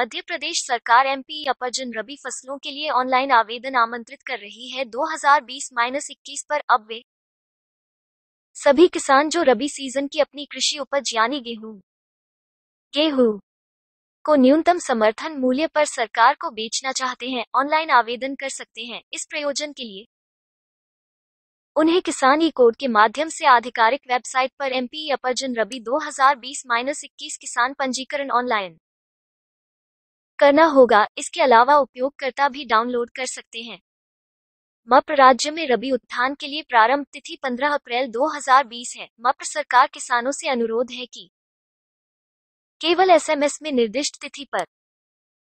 मध्य प्रदेश सरकार एमपी अपर्जन रबी फसलों के लिए ऑनलाइन आवेदन आमंत्रित कर रही है 2020-21 पर अब वे सभी किसान जो रबी सीजन की अपनी कृषि उपज यानी गेहूं गेहूं को न्यूनतम समर्थन मूल्य पर सरकार को बेचना चाहते हैं ऑनलाइन आवेदन कर सकते हैं इस प्रयोजन के लिए उन्हें किसान ई कोड के माध्यम से आधिकारिक वेबसाइट पर एमपी अपर्जन रबी 2020-21 किसान पंजीकरण ऑनलाइन करना होगा इसके अलावा उपयोगकर्ता भी डाउनलोड कर सकते हैं मप राज्य में रबी उत्थान के लिए प्रारंभ तिथि 15 अप्रैल 2020 है मप्र सरकार किसानों से अनुरोध है कि केवल एसएमएस में निर्दिष्ट तिथि पर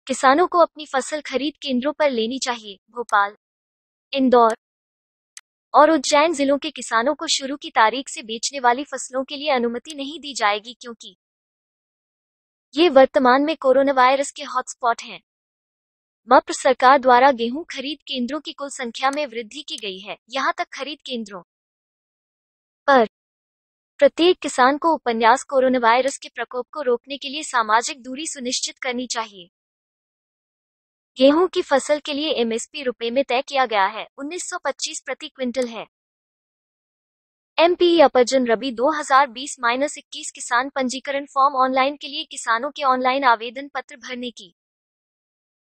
किसानों को अपनी फसल खरीद केंद्रों पर लेनी चाहिए भोपाल इंदौर और उज्जैन जिलों के किसानों को शुरू की तारीख से बेचने वाली फसलों के लिए अनुमति नहीं दी जाएगी क्योंकि ये वर्तमान में कोरोना वायरस के हॉटस्पॉट हैं मप्र सरकार द्वारा गेहूं खरीद केंद्रों की कुल संख्या में वृद्धि की गई है यहां तक खरीद केंद्रों पर प्रत्येक किसान को उपन्यास कोरोना वायरस के प्रकोप को रोकने के लिए सामाजिक दूरी सुनिश्चित करनी चाहिए गेहूं की फसल के लिए एमएसपी रुपए में तय किया गया है 1925 प्रति क्विंटल है एमपी अपर्जन रबी 2020 इक्कीस किसान पंजीकरण फॉर्म ऑनलाइन के लिए किसानों के ऑनलाइन आवेदन पत्र भरने की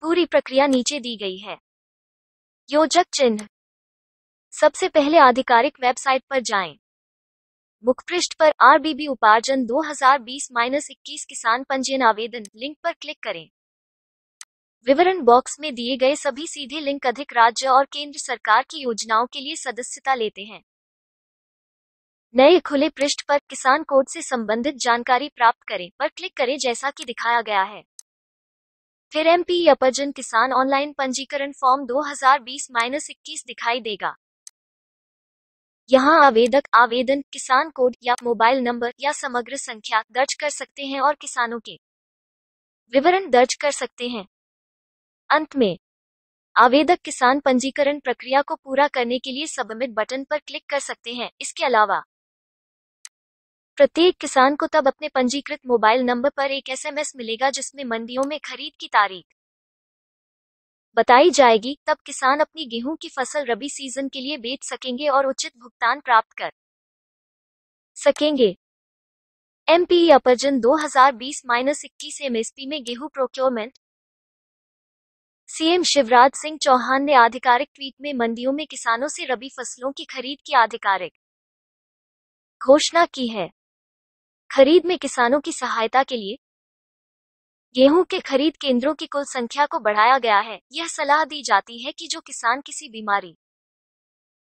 पूरी प्रक्रिया नीचे दी गई है योजक चिन्ह सबसे पहले आधिकारिक वेबसाइट पर जाएं। मुखपृष्ठ पर आरबीबी उपार्जन 2020 इक्कीस किसान पंजीयन आवेदन लिंक पर क्लिक करें विवरण बॉक्स में दिए गए सभी सीधे लिंक अधिक राज्य और केंद्र सरकार की योजनाओं के लिए सदस्यता लेते हैं नए खुले पृष्ठ पर किसान कोड से संबंधित जानकारी प्राप्त करें पर क्लिक करें जैसा कि दिखाया गया है फिर एम पी अपजन किसान ऑनलाइन पंजीकरण फॉर्म 2020 इक्कीस दिखाई देगा यहाँ आवेदक आवेदन किसान कोड या मोबाइल नंबर या समग्र संख्या दर्ज कर सकते हैं और किसानों के विवरण दर्ज कर सकते हैं अंत में आवेदक किसान पंजीकरण प्रक्रिया को पूरा करने के लिए सबमिट बटन पर क्लिक कर सकते हैं इसके अलावा प्रत्येक किसान को तब अपने पंजीकृत मोबाइल नंबर पर एक एसएमएस मिलेगा जिसमें मंडियों में खरीद की तारीख बताई जाएगी तब किसान अपनी गेहूं की फसल रबी सीजन के लिए बेच सकेंगे और उचित भुगतान प्राप्त कर सकेंगे एम पी हजार 2020 माइनस इक्कीस एम में गेहूं प्रोक्योरमेंट सीएम शिवराज सिंह चौहान ने आधिकारिक ट्वीट में मंडियों में किसानों से रबी फसलों की खरीद की आधिकारिक घोषणा की है खरीद में किसानों की सहायता के लिए गेहूं के खरीद केंद्रों की कुल संख्या को बढ़ाया गया है यह सलाह दी जाती है कि जो किसान किसी बीमारी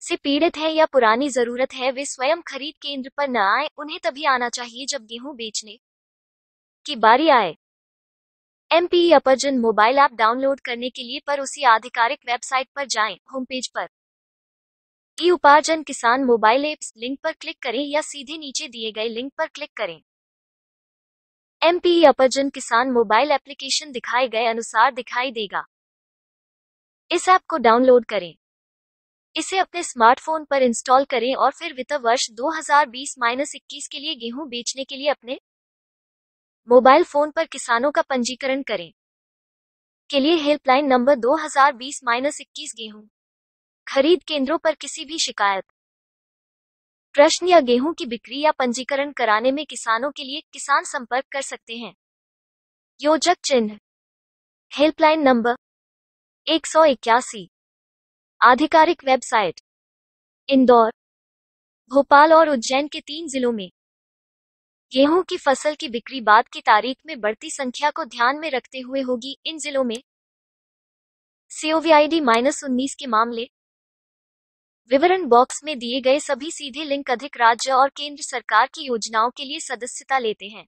से पीड़ित है या पुरानी जरूरत है वे स्वयं खरीद केंद्र पर न आए उन्हें तभी आना चाहिए जब गेहूं बेचने की बारी आए एम पी अपरजन मोबाइल ऐप डाउनलोड करने के लिए पर उसी आधिकारिक वेबसाइट पर जाएं, होम पेज पर ई उपार्जन किसान मोबाइल एप्स लिंक पर क्लिक करें या सीधे नीचे दिए गए लिंक पर क्लिक करें एम पी अपर्जन किसान मोबाइल एप्लीकेशन दिखाए गए अनुसार दिखाई देगा इस ऐप को डाउनलोड करें इसे अपने स्मार्टफोन पर इंस्टॉल करें और फिर वित्त वर्ष 2020-21 के लिए गेहूं बेचने के लिए अपने मोबाइल फोन पर किसानों का पंजीकरण करें के लिए हेल्पलाइन नंबर 2020-21 गेहूं खरीद केंद्रों पर किसी भी शिकायत प्रश्न या गेहूं की बिक्री या पंजीकरण कराने में किसानों के लिए किसान संपर्क कर सकते हैं योजक चिन्ह हेल्पलाइन नंबर एक सौ इक्यासी आधिकारिक वेबसाइट इंदौर भोपाल और उज्जैन के तीन जिलों में गेहूं की फसल की बिक्री बाद की तारीख में बढ़ती संख्या को ध्यान में रखते हुए होगी इन जिलों में सीओवीआईडी माइनस उन्नीस के मामले विवरण बॉक्स में दिए गए सभी सीधे लिंक अधिक राज्य और केंद्र सरकार की योजनाओं के लिए सदस्यता लेते हैं